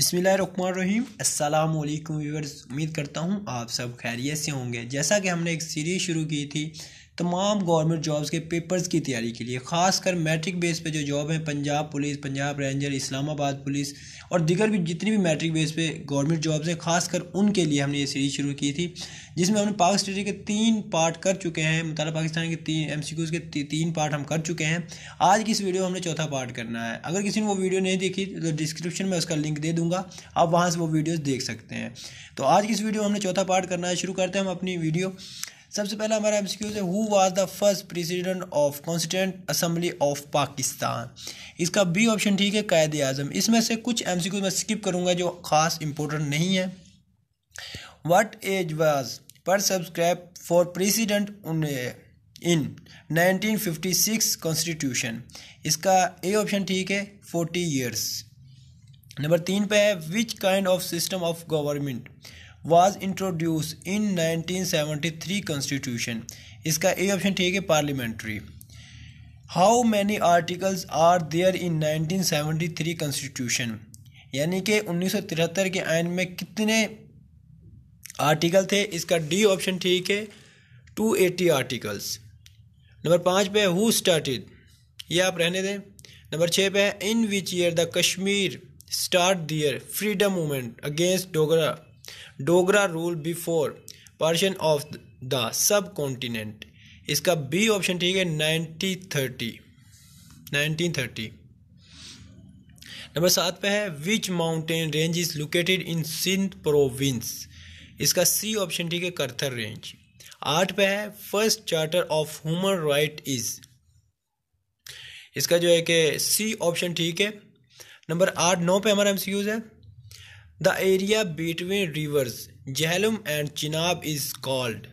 बिसमीम अस्सलाम व्यूवर्स उम्मीद करता हूँ आप सब खैरियत से होंगे जैसा कि हमने एक सीरीज़ शुरू की थी तमाम गवर्नमेंट जॉब्स के पेपर्स की तैयारी के लिए खासकर मैट्रिक बेस पे जो जॉब हैं Punjab police Punjab ranger Islamabad police और दिगर भी जितनी भी मैट्रिक बेस पे गवर्नमेंट जॉब्स हैं खासकर उनके लिए हमने ये सीरीज़ शुरू की थी जिसमें हमने पाक स्टडी के तीन पार्ट कर चुके हैं मतलब पाकिस्तान के तीन एम के ती, तीन पार्ट हम कर चुके हैं आज की इस वीडियो हमने चौथा पार्ट करना है अगर किसी ने वो वीडियो नहीं देखी तो डिस्क्रिप्शन में उसका लिंक दे दूंगा आप वहाँ से वो वीडियोज़ देख सकते हैं तो आज की इस वीडियो में हमने चौथा पार्ट करना है शुरू करते हैं हम अपनी वीडियो सबसे पहला हमारा एम है who was the first president of constituent assembly of Pakistan इसका बी ऑप्शन ठीक है कायद आजम इसमें से कुछ एम मैं स्किप करूँगा जो ख़ास इंपॉर्टेंट नहीं है what age was prescribed for president in 1956 constitution इसका ए ऑप्शन ठीक है 40 ईयर्स नंबर तीन पे है which kind of system of government was introduce in 1973 constitution इसका ए ऑप्शन ठीक है parliamentary how many articles are there in 1973 constitution यानी कि 1973 के आयन में कितने आर्टिकल थे इसका डी ऑप्शन ठीक है 280 आर्टिकल्स नंबर पाँच पे है हु स्टार्टेड ये आप रहने दें नंबर छः पे है in which year the Kashmir start their freedom movement against Dogra Dogra rule before partition of the subcontinent इसका बी ऑप्शन ठीक है nineteen thirty nineteen thirty number सात पे है which mountain range is located in Sindh province इसका सी ऑप्शन ठीक है करथर range आठ पे है first charter of human right is इसका जो है कि सी ऑप्शन ठीक है नंबर आठ नौ पे हमारा एमसीक्यूज है the area between rivers Jhelum and Chenab is called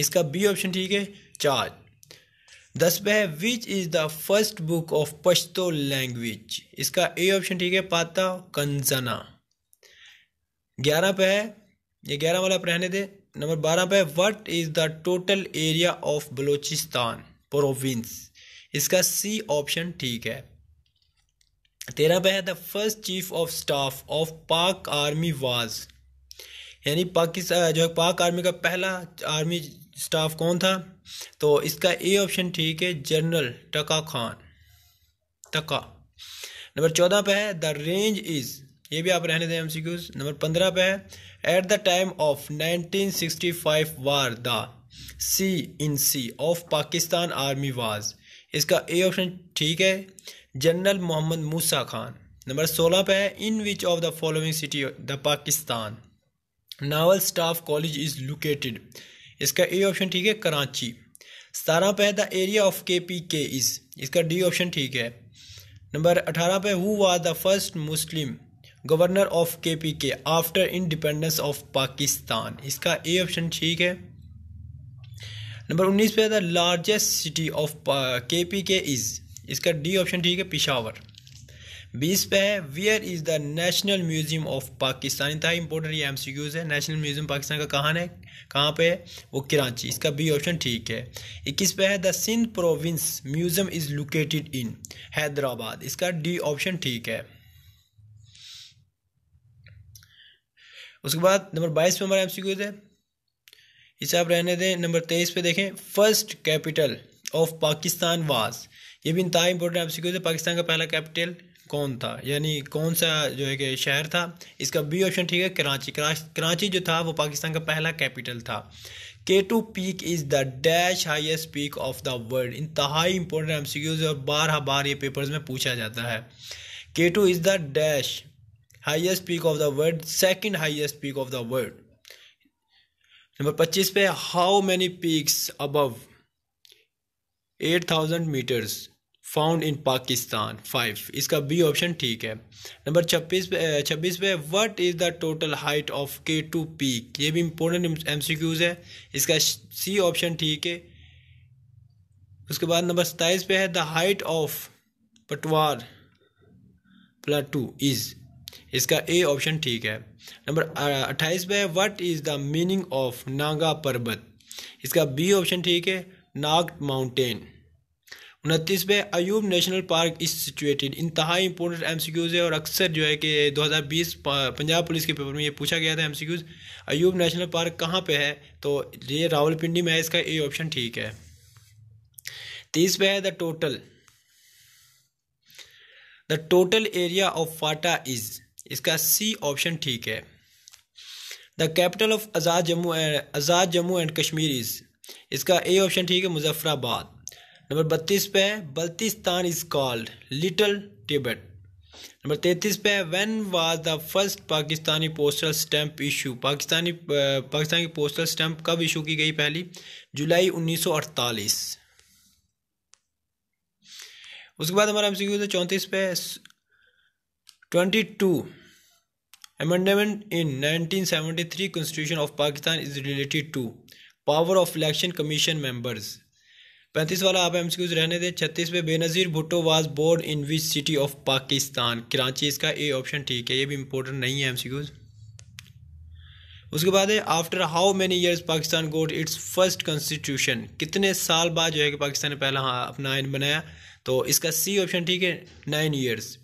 इसका बी ऑप्शन ठीक है चार दस पे है which is the first book of Pashto language इसका ए ऑप्शन ठीक है पाता कंजना ग्यारह पे है ये ग्यारह वाला आप रहने दे नंबर बारह पे है what is the total area of Balochistan province इसका सी ऑप्शन ठीक है तेरह पे है the first chief of staff of Pak army was यानी पाकिस्तान जो है पाक आर्मी का पहला आर्मी स्टाफ कौन था तो इसका ए ऑप्शन ठीक है जनरल टका खान टका नंबर चौदह पे है द रेंज इज़ ये भी आप रहने दें एमसीक्यूज नंबर पंद्रह पे है at the time of 1965 war the C in C of Pakistan army was इसका ए ऑप्शन ठीक है जनरल मोहम्मद मूसा खान नंबर सोलह पे है in which of the following city the Pakistan naval staff college is located इसका ए ऑप्शन ठीक है कराची सतारह पे है the area of K P K is इसका डी ऑप्शन ठीक है नंबर अठारह पे who was the first Muslim governor of K P K after independence of Pakistan इसका ए ऑप्शन ठीक है नंबर उन्नीस पे the largest city of K P K is इसका डी ऑप्शन ठीक है पिशावर बीस पे है where is the national museum of Pakistan था इंपॉर्टेंट ये एमसीक्यूज है नेशनल म्यूजियम पाकिस्तान का कहाँ है कहाँ पे है वो कराची इसका बी ऑप्शन ठीक है इक्कीस पे है the Sindh province museum is located in Hyderabad इसका डी ऑप्शन ठीक है उसके बाद नंबर बाईस पे हमारा एमसीक्यूज है इसे आप रहने दें नंबर तेईस पे देखें first capital of Pakistan was ये भी इंतहा इंपॉर्टेंट आपसे क्यों पाकिस्तान का पहला कैपिटल कौन था यानी कौन सा जो है कि शहर था इसका बी ऑप्शन ठीक है कराची कराची जो था वो पाकिस्तान का पहला कैपिटल था K two peak is the dash highest peak of the world इंतहाई इंपॉर्टेंट एम सी क्यूज़ और बारह बार ये पेपर्स में पूछा जाता है K two is the dash highest peak of the world second highest peak of the world number पच्चीस पे how many peaks above eight thousand meters found in Pakistan five इसका बी ऑप्शन ठीक है नंबर छब्बीस पे छब्बीस पे what is the total height of K two peak ये भी इम्पोर्टेंट एम सी क्यूज़ है इसका सी ऑप्शन ठीक है उसके बाद नंबर सताईस पे है the height of Potwar plateau is इसका ए ऑप्शन ठीक है नंबर अट्ठाईस पे है what is the meaning of Nanga Parbat इसका बी ऑप्शन ठीक है नाग माउंटेन उनतीसवें Ayub national park is situated इंतहाई इंपॉर्टेंट एम सी क्यूज़ है और अक्सर जो है कि 2020 पंजाब पुलिस के पेपर में ये पूछा गया था M C Qs Ayub national park कहाँ पे है तो ये रावलपिंडी में है इसका ए ऑप्शन ठीक है तीस पे है the total the total area of FATA is इसका सी ऑप्शन ठीक है the capital of Azad Jammu Azad Jammu and Kashmir is इसका ए ऑप्शन ठीक है मुजफ्फराबाद नंबर बत्तीस पे है Baltistan is called little Tibet number तैंतीस पे है when was the first Pakistani postal stamp issue Pakistani Pakistan की पोस्टल स्टैंप कब इशू की गई पहली जुलाई 1948 उसके बाद हमारा एमसीक्यू सी चौंतीस पे twenty two amendment in 1973 constitution of Pakistan is related to power of election commission members पैंतीस वाला आप एमसीक्यूज रहने दें छत्तीस पे Benazir Bhutto was born in which city of Pakistan Karachi इसका ए ऑप्शन ठीक है ये भी इंपॉर्टेंट नहीं है एमसीक्यूज उसके बाद है after how many years Pakistan got its first constitution कितने साल बाद जो है कि पाकिस्तान ने पहला हाँ अपना आइन बनाया तो इसका सी ऑप्शन ठीक है नाइन ईयर्स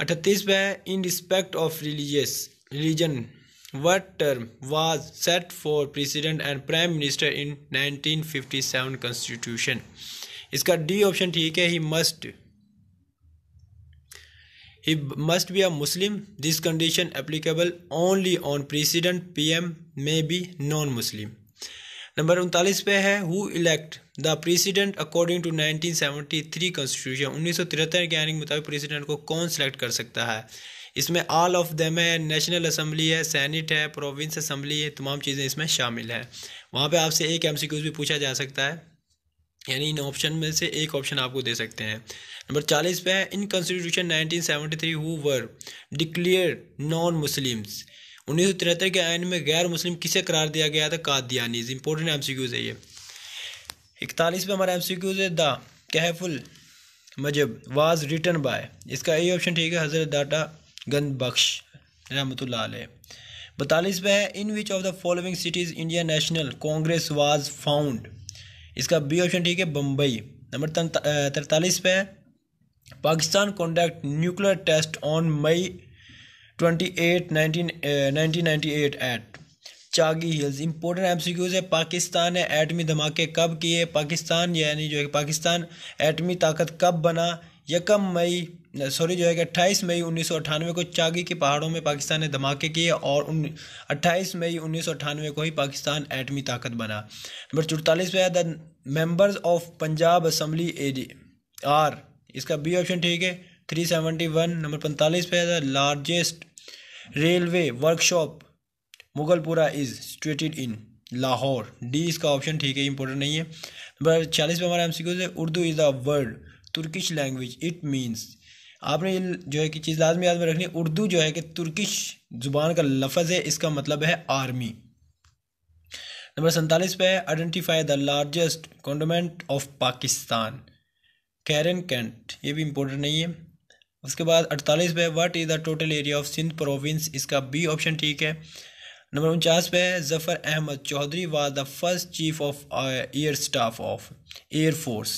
अठतीस पे है in respect of religious religion What term was set for president and prime minister in 1957 constitution? इसका डी ऑप्शन ठीक है he must he must be a Muslim this condition applicable only on president PM may be non Muslim number उनतालीस पे है who elect the president according to 1973 seventy three constitution उन्नीस सौ तिरहत्तर के मुताबिक प्रेसिडेंट को कौन सेलेक्ट कर सकता है इसमें ऑल ऑफ देम है नेशनल असम्बली है सैनिट है प्रोविंस असम्बली है तमाम चीज़ें इसमें शामिल है वहाँ पर आपसे एक एम भी पूछा जा सकता है यानी इन ऑप्शन में से एक ऑप्शन आपको दे सकते हैं नंबर चालीस पे है in constitution 1973 who were declare non Muslims उन्नीस सौ तिहत्तर के आयन में गैर मुस्लिम किसे करार दिया गया था Qadianis important M C Qs है ये इकतालीस पे हमारा एम सी क्यूज़ है द कैफुल मजहब वाज रिटर्न बाय इसका ए ऑप्शन ठीक है हज़रत डाटा गंद बख्श रहमत बतालीस पे है in which of the following cities India national congress was found इसका बी ऑप्शन ठीक है बम्बई नंबर तरतालीस पे है Pakistan conduct nuclear test on May twenty eight nineteen nineteen ninety eight eight Chagai hills important MCQs है पाकिस्तान ने एटमी धमाके कब किए पाकिस्तान यानी जो है पाकिस्तान एटमी ताकत कब बना यकम मई सॉरी जो है कि 28 मई उन्नीस को चागी के पहाड़ों में पाकिस्तान ने धमाके किए और उन 28 मई उन्नीस को ही पाकिस्तान एटमी ताकत बना नंबर चौतालीस पे the members of Punjab assembly डी आर इसका बी ऑप्शन ठीक है 371 नंबर पैंतालीस पे the largest railway workshop Mughalpura is situated in Lahore D इसका ऑप्शन ठीक है इंपॉर्टेंट नहीं है नंबर छियालीस पे हमारा एम सी है Urdu is the world Turkish language it means आपने जो है कि चीज़ लाजमी याद में रखनी उर्दू जो है कि तुर्किश ज़ुबान का लफज है इसका मतलब है आर्मी नंबर सैतालीस पे है identify the largest cantonment of Pakistan Kharian cantt ये भी इम्पोर्टेंट नहीं है उसके बाद अड़तालीस पे what is the total area of Sindh province इसका बी ऑप्शन ठीक है नंबर उनचास पे है Zafar Ahmad Chaudhry was the first chief of air staff of air force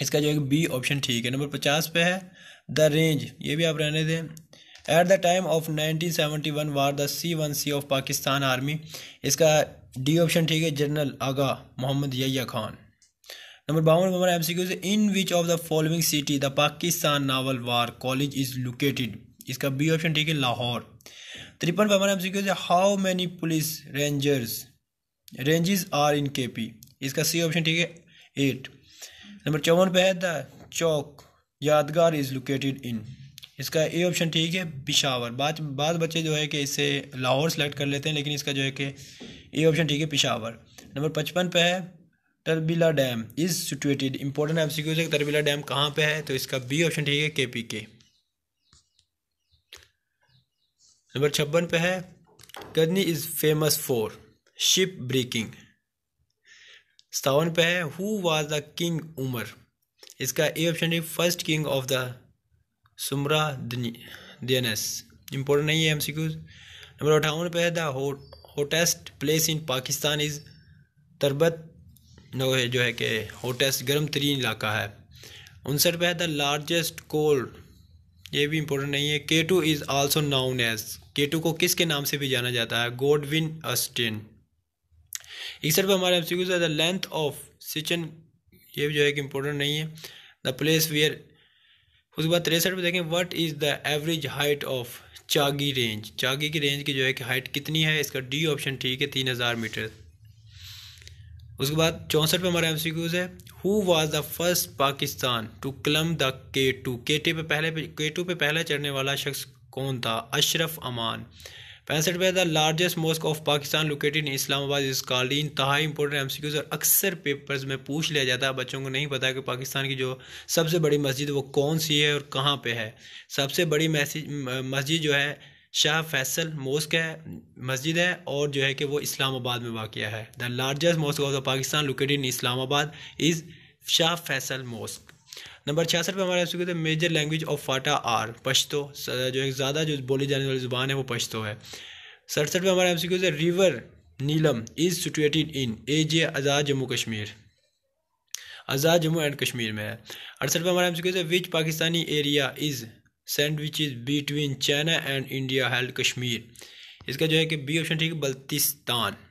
इसका जो है बी ऑप्शन ठीक है नंबर पचास पे है द रेंज ये भी आप रहने दें at the time of 1971 seventy one war the C in C of Pakistan army इसका डी ऑप्शन ठीक है जनरल आगा मोहम्मद यया खान नंबर बावन हमारा M C Q in which of the following city the Pakistan naval war college is located इसका B option ठीक है लाहौर तिरपन हमारा M C Q how many police rangers ranges are in K P इसका C option ठीक है eight number चौवन पे है द चौक यादगार इज़ लोकेटेड इन इसका ए ऑप्शन ठीक है पिशावर बाद बाद बच्चे जो है कि इसे लाहौर सेलेक्ट कर लेते हैं लेकिन इसका जो है कि ए ऑप्शन ठीक है पिशावर नंबर पचपन पे है Tarbela dam is situated important M CQs है तरबीला डैम कहाँ पे है तो इसका बी ऑप्शन ठीक है के पी के नंबर छप्पन पे है Gadani is famous for ship breaking सतावन पे है who was the king Umar इसका ए ऑप्शन है first king of the Soomra dynasty important नहीं है एम सी क्यूज नंबर अठावन पे है the hottest place in Pakistan is Turbat नो है जो है कि हॉटेस्ट गर्म तरीन इलाका है उनसठ पे है द लार्जेस्ट कोल ये भी इम्पोर्टेंट नहीं है K two is also known as K two को किसके नाम से भी जाना जाता है गोडविन अस्टिन इकसठ पे हमारे M C Qs the length of Siachen ये भी जो है कि इम्पोर्टेंट नहीं है द प्लेस वेयर उसके बाद तिरसठ में देखें what is the average height of Chagai range Chagai की रेंज की जो है कि हाइट कितनी है इसका डी ऑप्शन ठीक है तीन हज़ार मीटर उसके बाद चौंसठ पे हमारा एम सी क्यूज़ है who was the first Pakistan to climb the K two K T पे पहले के टू पे पहला चढ़ने वाला शख्स कौन था अशरफ अमान पैंसठ में the largest mosque of Pakistan located in Islamabad इस कालीन तहाई इंपॉर्टेंट एम सी क्यूज और अक्सर पेपर्स में पूछ लिया जाता है बच्चों को नहीं पता कि पाकिस्तान की जो सबसे बड़ी मस्जिद वो कौन सी है और कहाँ पे है सबसे बड़ी मस्जिद जो है शाह फैसल मॉस्क है मस्जिद है और जो है कि वो इस्लामाबाद में वाक़ है the largest mosque of the Pakistan located in Islamabad is Shah Faisal mosque number छियासठ पे हमारा एमसीक्यू था major language of FATA are Pashto जो एक ज़्यादा जो बोली जाने वाली ज़ुबान है वो पश्तो है सड़सठ पे हमारा एमसीक्यू था river Neelum is situated in A J Azad Jammu Kashmir Azad Jammu and Kashmir में है अड़सठ पे हमारा एमसीक्यू था which Pakistani area is sandwich is between China and India held Kashmir इसका जो है कि बी ऑप्शन ठीक है बल्तिस्तान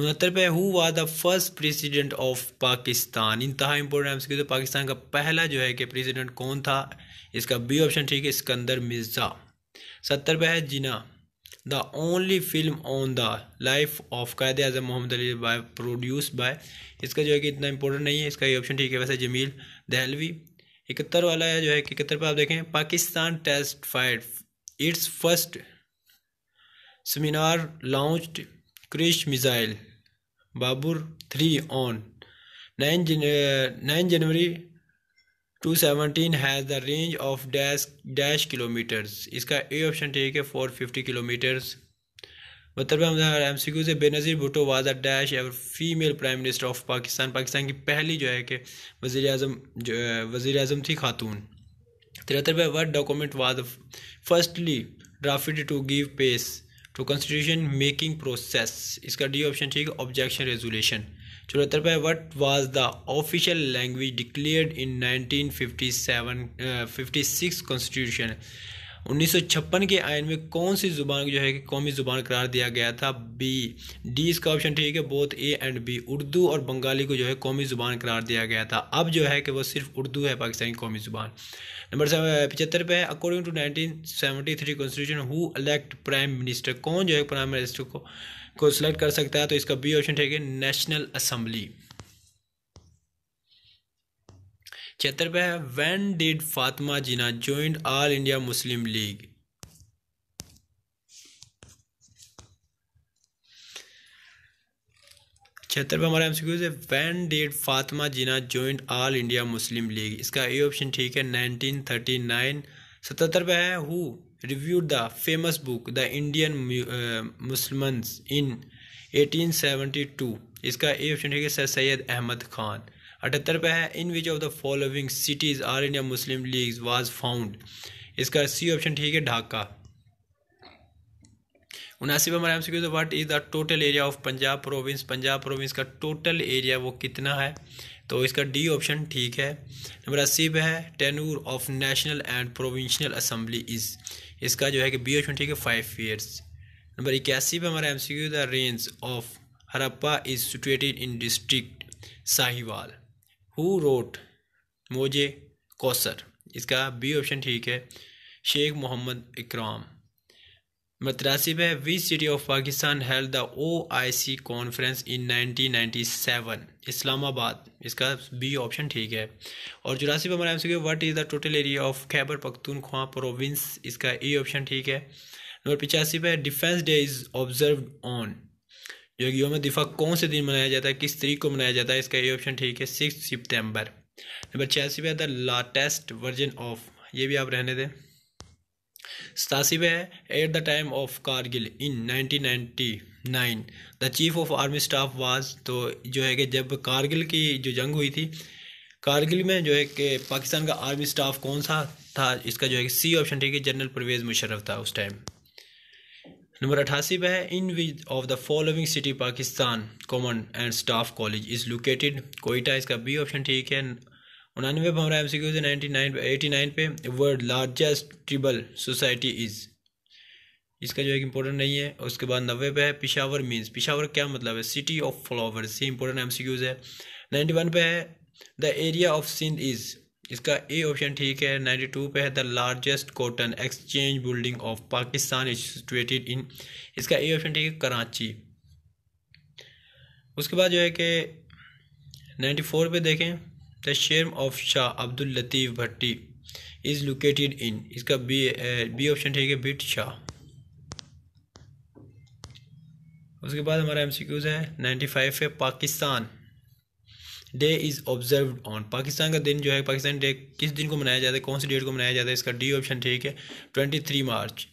उनहत्तर पे who was the first president of Pakistan इंतहा इम्पोर्टेंट एम्स तो पाकिस्तान का पहला जो है कि प्रेसिडेंट कौन था इसका बी ऑप्शन ठीक है सिकंदर मिर्ज़ा सत्तर पे है Jinnah the only film on the life of Quaid Azam Mohammad Ali by produce by इसका जो है कि इतना इंपॉर्टेंट नहीं है इसका ये ऑप्शन ठीक है वैसे जमील दहलवी इकहत्तर वाला है जो है कि इकहत्तर पर आप देखें Pakistan test fired its first submarine launched cruise missile Babur three on nine nine January two seventeen 217 has the range of dash dash kilometres इसका ए ऑप्शन ठीक है फोर फिफ्टी किलोमीटर्स मतलब एम सी क्यू से Benazir Bhutto was a dash ever female prime minister of Pakistan Pakistan की पहली जो है कि वज़ी अजम जो uh, वज़ी अजम थी खातून तिहत्तर word document was firstly drafted to give pace to constitution making process इसका डी ऑप्शन ठीक है ऑब्जेक्शन रेजोल्यूशन चौहत्तर पे what was the official language declared in 1957 56 constitution उन्नीस के आयन में कौन सी ज़ुबान जो है कि कौमी ज़ुबान करार दिया गया था बी डी इसका ऑप्शन ठीक है both A and B Urdu और बंगाली को जो है कौमी ज़ुबान करार दिया गया था अब जो है कि वो सिर्फ उर्दू है पाकिस्तानी कौमी ज़ुबान नंबर पचहत्तर पे है according to nineteen seventy three constitution who elect prime minister कौन जो है प्राइम मिनिस्टर को को सिलेक्ट कर सकता है तो इसका बी ऑप्शन ठीक है नेशनल असम्बली पे है when did Fatima Jinnah joined all India Muslim League पे हमारा एमसीक्यू है when did Fatima Jinnah joined all India Muslim League इसका ए ऑप्शन ठीक है नाइनटीन थर्टी नाइन पे है who reviewed the famous book the Indian Muslim in eighteen seventy two इसका A option ठीक है सर सैयद अहमद खान अठहत्तर पे है in which of the following cities are India Muslim League was found इसका सी ऑप्शन ठीक है ढाका उनासी पे हमारा M C what is the total area of Punjab province Punjab province का टोटल एरिया वो कितना है तो इसका डी ऑप्शन ठीक है नंबर अस्सी पे है tenure of national and provincial assembly is इसका जो है कि बी ऑप्शन ठीक है फाइव ईयर्स नंबर इक्यासी पे हमारा M C the range of Harappa is situated in district Sahiwal who wrote मोजे कौसर इसका बी ऑप्शन ठीक है शेख मोहम्मद इकराम मतरासिब है वी city of Pakistan held the O I C conference in 1997 Islamabad इसका बी ऑप्शन ठीक है और चौरासीब हमारा MCQ what is the total area of Khyber Pakhtunkhwa province इसका ए ऑप्शन ठीक है नंबर पिचासी पे defence day is observe on जो कि योम दिफा कौन से दिन मनाया जाता है किस तरीक को मनाया जाता है इसका ये ऑप्शन ठीक है सिक्स सितंबर नंबर छियासी है द लाटेस्ट वर्जन ऑफ ये भी आप रहने दें सतासी है at the time of Kargil in nineteen the chief of army staff was तो जो है कि जब कारगिल की जो जंग हुई थी कारगिल में जो है कि पाकिस्तान का आर्मी स्टाफ कौन सा था इसका जो है सी ऑप्शन ठीक है जनरल परवेज़ मुशर्रफ था उस टाइम नंबर अठासी पे है in which of the following city Pakistan common and staff college is located Quetta इसका बी ऑप्शन ठीक है उनानवे पे हमारा M C Qs ninety nine eighty nine पे world largest tribal society is इसका जो एक इम्पोर्टेंट नहीं है उसके बाद नब्बे पे है पिशावर मीन्स पिशावर क्या मतलब है सिटी ऑफ फ्लावर्स ये इंपॉर्टेंट एम सी क्यूज़ है नाइन्टी वन पे है the area of Sindh is इसका ए ऑप्शन ठीक है नाइन्टी टू पे है the largest cotton exchange building of Pakistan is situated in इसका ए ऑप्शन ठीक है कराची उसके बाद जो है कि नाइन्टी फोर पे देखें the shrine of Shah Abdul Latif Bhittai is located in इसका बी बी ऑप्शन ठीक है बिट शाह उसके बाद हमारा क्यूज है नाइन्टी फाइव है Pakistan day is observe on Pakistan का दिन जो है पाकिस्तान डे किस दिन को मनाया जाता है कौन सी डेट को मनाया जाता है इसका डी ऑप्शन ठीक है twenty three March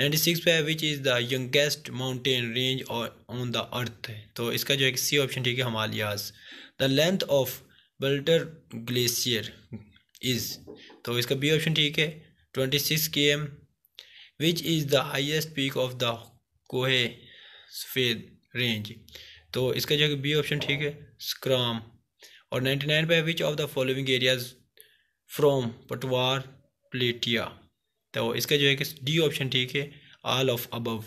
ninety six पे which is the youngest mountain range on the earth तो इसका जो है सी ऑप्शन ठीक है Himalayas the length of Baltoro glacier is तो इसका बी ऑप्शन ठीक है twenty six K M which is the highest peak of the कोहे सफ़ेद रेंज तो इसका जो है बी ऑप्शन ठीक है स्क्राम और 99 पे which of the following areas from Potwar plateau तो इसका जो है कि डी ऑप्शन ठीक है ऑल ऑफ अबव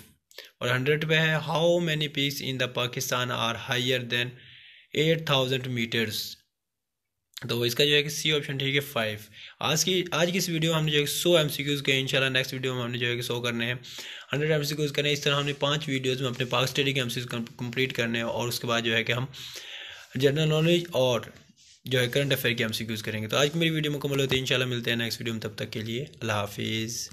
और हंड्रेड पे है how many peaks in the Pakistan are higher than eight thousand metres तो इसका जो है कि सी ऑप्शन ठीक है फाइव आज की आज की इस वीडियो में हमने जो है सौ एम सी क्यूज़ किए इनशाला नेक्स्ट वीडियो में हमने जो है कि सौ करने हैं हंड्रेड एम सी क्यूज़ करने इस तरह हमने पांच वीडियोज़ में अपने पाक स्टडी के एम सी कंप्लीट करने हैं और उसके बाद जो है कि हम जनरल नॉलेज और जो है करंट अफेयर के हम सी करेंगे तो आज की मेरी वीडियो मुकम्मल होती है इंशाल्लाह मिलते हैं नेक्स्ट वीडियो में तब तक के लिए अल्लाह हाफिज़